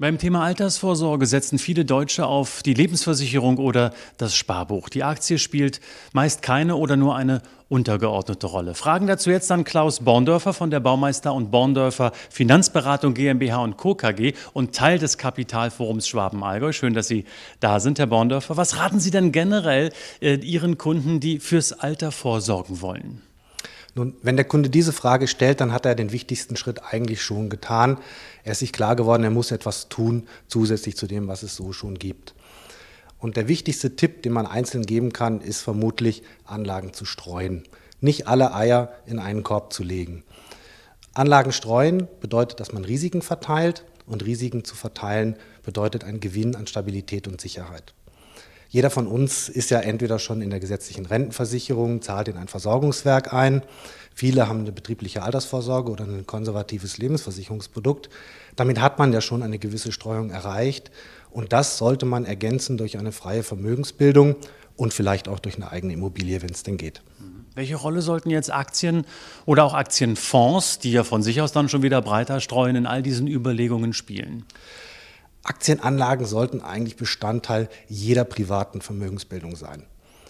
Beim Thema Altersvorsorge setzen viele Deutsche auf die Lebensversicherung oder das Sparbuch. Die Aktie spielt meist keine oder nur eine untergeordnete Rolle. Fragen dazu jetzt an Klaus Borndörfer von der Baumeister und Borndörfer Finanzberatung GmbH und Co. KG und Teil des Kapitalforums Schwaben-Allgäu. Schön, dass Sie da sind, Herr Borndörfer. Was raten Sie denn generell äh, Ihren Kunden, die fürs Alter vorsorgen wollen? Nun, wenn der Kunde diese Frage stellt, dann hat er den wichtigsten Schritt eigentlich schon getan. Er ist sich klar geworden, er muss etwas tun, zusätzlich zu dem, was es so schon gibt. Und der wichtigste Tipp, den man einzeln geben kann, ist vermutlich, Anlagen zu streuen. Nicht alle Eier in einen Korb zu legen. Anlagen streuen bedeutet, dass man Risiken verteilt und Risiken zu verteilen bedeutet einen Gewinn an Stabilität und Sicherheit. Jeder von uns ist ja entweder schon in der gesetzlichen Rentenversicherung, zahlt in ein Versorgungswerk ein. Viele haben eine betriebliche Altersvorsorge oder ein konservatives Lebensversicherungsprodukt. Damit hat man ja schon eine gewisse Streuung erreicht. Und das sollte man ergänzen durch eine freie Vermögensbildung und vielleicht auch durch eine eigene Immobilie, wenn es denn geht. Mhm. Welche Rolle sollten jetzt Aktien oder auch Aktienfonds, die ja von sich aus dann schon wieder breiter streuen, in all diesen Überlegungen spielen? Aktienanlagen sollten eigentlich Bestandteil jeder privaten Vermögensbildung sein.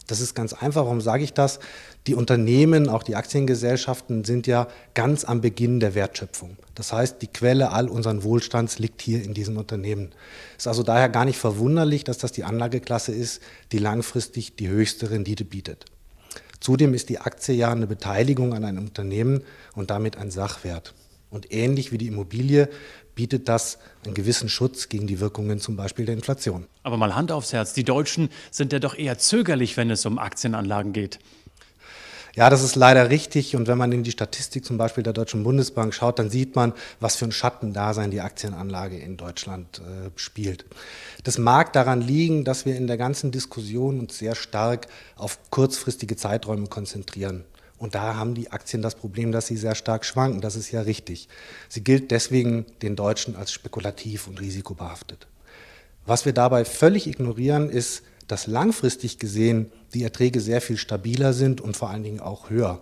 Das ist ganz einfach. Warum sage ich das? Die Unternehmen, auch die Aktiengesellschaften sind ja ganz am Beginn der Wertschöpfung. Das heißt, die Quelle all unseren Wohlstands liegt hier in diesen Unternehmen. Es Ist also daher gar nicht verwunderlich, dass das die Anlageklasse ist, die langfristig die höchste Rendite bietet. Zudem ist die Aktie ja eine Beteiligung an einem Unternehmen und damit ein Sachwert. Und ähnlich wie die Immobilie bietet das einen gewissen Schutz gegen die Wirkungen zum Beispiel der Inflation. Aber mal Hand aufs Herz, die Deutschen sind ja doch eher zögerlich, wenn es um Aktienanlagen geht. Ja, das ist leider richtig. Und wenn man in die Statistik zum Beispiel der Deutschen Bundesbank schaut, dann sieht man, was für ein Schattendasein die Aktienanlage in Deutschland äh, spielt. Das mag daran liegen, dass wir in der ganzen Diskussion uns sehr stark auf kurzfristige Zeiträume konzentrieren. Und da haben die Aktien das Problem, dass sie sehr stark schwanken. Das ist ja richtig. Sie gilt deswegen den Deutschen als spekulativ und risikobehaftet. Was wir dabei völlig ignorieren, ist, dass langfristig gesehen die Erträge sehr viel stabiler sind und vor allen Dingen auch höher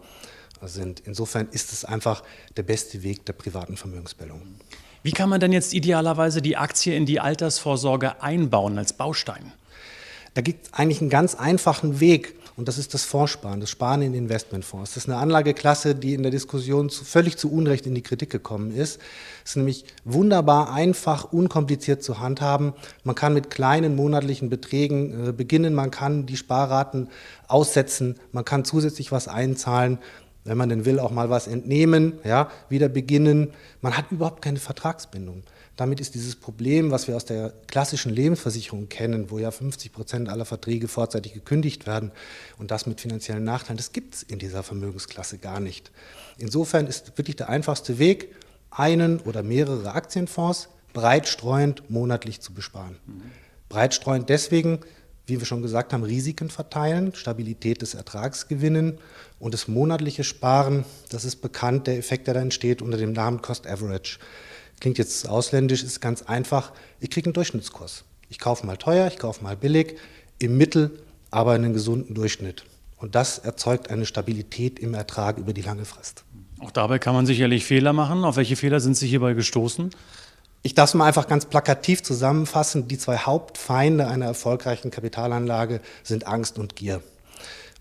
sind. Insofern ist es einfach der beste Weg der privaten Vermögensbildung. Wie kann man denn jetzt idealerweise die Aktie in die Altersvorsorge einbauen als Baustein? Da gibt es eigentlich einen ganz einfachen Weg. Und das ist das Vorsparen, das Sparen in Investmentfonds. Das ist eine Anlageklasse, die in der Diskussion zu, völlig zu Unrecht in die Kritik gekommen ist. Es ist nämlich wunderbar einfach, unkompliziert zu handhaben. Man kann mit kleinen monatlichen Beträgen äh, beginnen, man kann die Sparraten aussetzen, man kann zusätzlich was einzahlen wenn man denn will, auch mal was entnehmen, ja, wieder beginnen. Man hat überhaupt keine Vertragsbindung. Damit ist dieses Problem, was wir aus der klassischen Lebensversicherung kennen, wo ja 50 Prozent aller Verträge vorzeitig gekündigt werden und das mit finanziellen Nachteilen, das gibt es in dieser Vermögensklasse gar nicht. Insofern ist wirklich der einfachste Weg, einen oder mehrere Aktienfonds breitstreuend monatlich zu besparen. Mhm. Breitstreuend deswegen, wie wir schon gesagt haben, Risiken verteilen, Stabilität des Ertrags gewinnen und das monatliche Sparen, das ist bekannt, der Effekt, der da entsteht unter dem Namen Cost Average. Klingt jetzt ausländisch, ist ganz einfach. Ich kriege einen Durchschnittskurs. Ich kaufe mal teuer, ich kaufe mal billig, im Mittel aber einen gesunden Durchschnitt. Und das erzeugt eine Stabilität im Ertrag über die lange Frist. Auch dabei kann man sicherlich Fehler machen. Auf welche Fehler sind Sie hierbei gestoßen? Ich darf es mal einfach ganz plakativ zusammenfassen. Die zwei Hauptfeinde einer erfolgreichen Kapitalanlage sind Angst und Gier.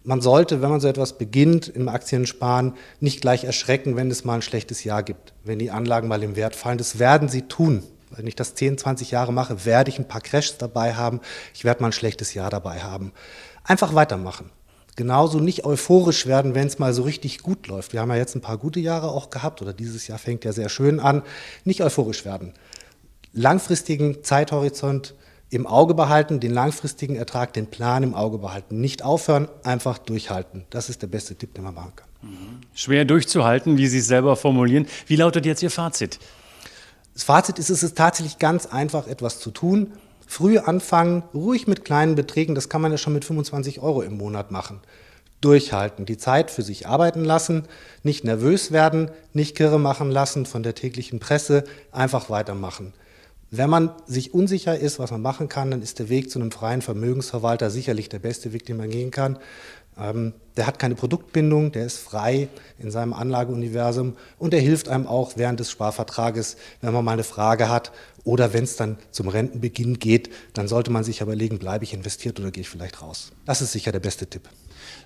Man sollte, wenn man so etwas beginnt im Aktiensparen, nicht gleich erschrecken, wenn es mal ein schlechtes Jahr gibt, wenn die Anlagen mal im Wert fallen. Das werden sie tun. Wenn ich das 10, 20 Jahre mache, werde ich ein paar Crashs dabei haben. Ich werde mal ein schlechtes Jahr dabei haben. Einfach weitermachen genauso nicht euphorisch werden, wenn es mal so richtig gut läuft. Wir haben ja jetzt ein paar gute Jahre auch gehabt oder dieses Jahr fängt ja sehr schön an. Nicht euphorisch werden. Langfristigen Zeithorizont im Auge behalten, den langfristigen Ertrag, den Plan im Auge behalten. Nicht aufhören, einfach durchhalten. Das ist der beste Tipp, den man machen kann. Mhm. Schwer durchzuhalten, wie Sie es selber formulieren. Wie lautet jetzt Ihr Fazit? Das Fazit ist, es ist tatsächlich ganz einfach, etwas zu tun früh anfangen, ruhig mit kleinen Beträgen, das kann man ja schon mit 25 Euro im Monat machen. Durchhalten, die Zeit für sich arbeiten lassen, nicht nervös werden, nicht kirre machen lassen von der täglichen Presse, einfach weitermachen. Wenn man sich unsicher ist, was man machen kann, dann ist der Weg zu einem freien Vermögensverwalter sicherlich der beste Weg, den man gehen kann. Ähm, der hat keine Produktbindung, der ist frei in seinem Anlageuniversum und er hilft einem auch während des Sparvertrages, wenn man mal eine Frage hat oder wenn es dann zum Rentenbeginn geht, dann sollte man sich überlegen, bleibe ich investiert oder gehe ich vielleicht raus. Das ist sicher der beste Tipp.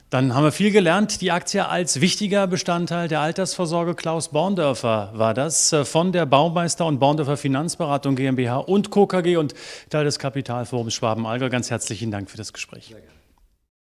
Dann haben wir viel gelernt. Die Aktie als wichtiger Bestandteil der Altersvorsorge Klaus Borndörfer war das äh, von der Baumeister und Borndörfer Finanzberatung GmbH und Co. KG und Teil des Kapitalforums schwaben alger Ganz herzlichen Dank für das Gespräch. Sehr gerne.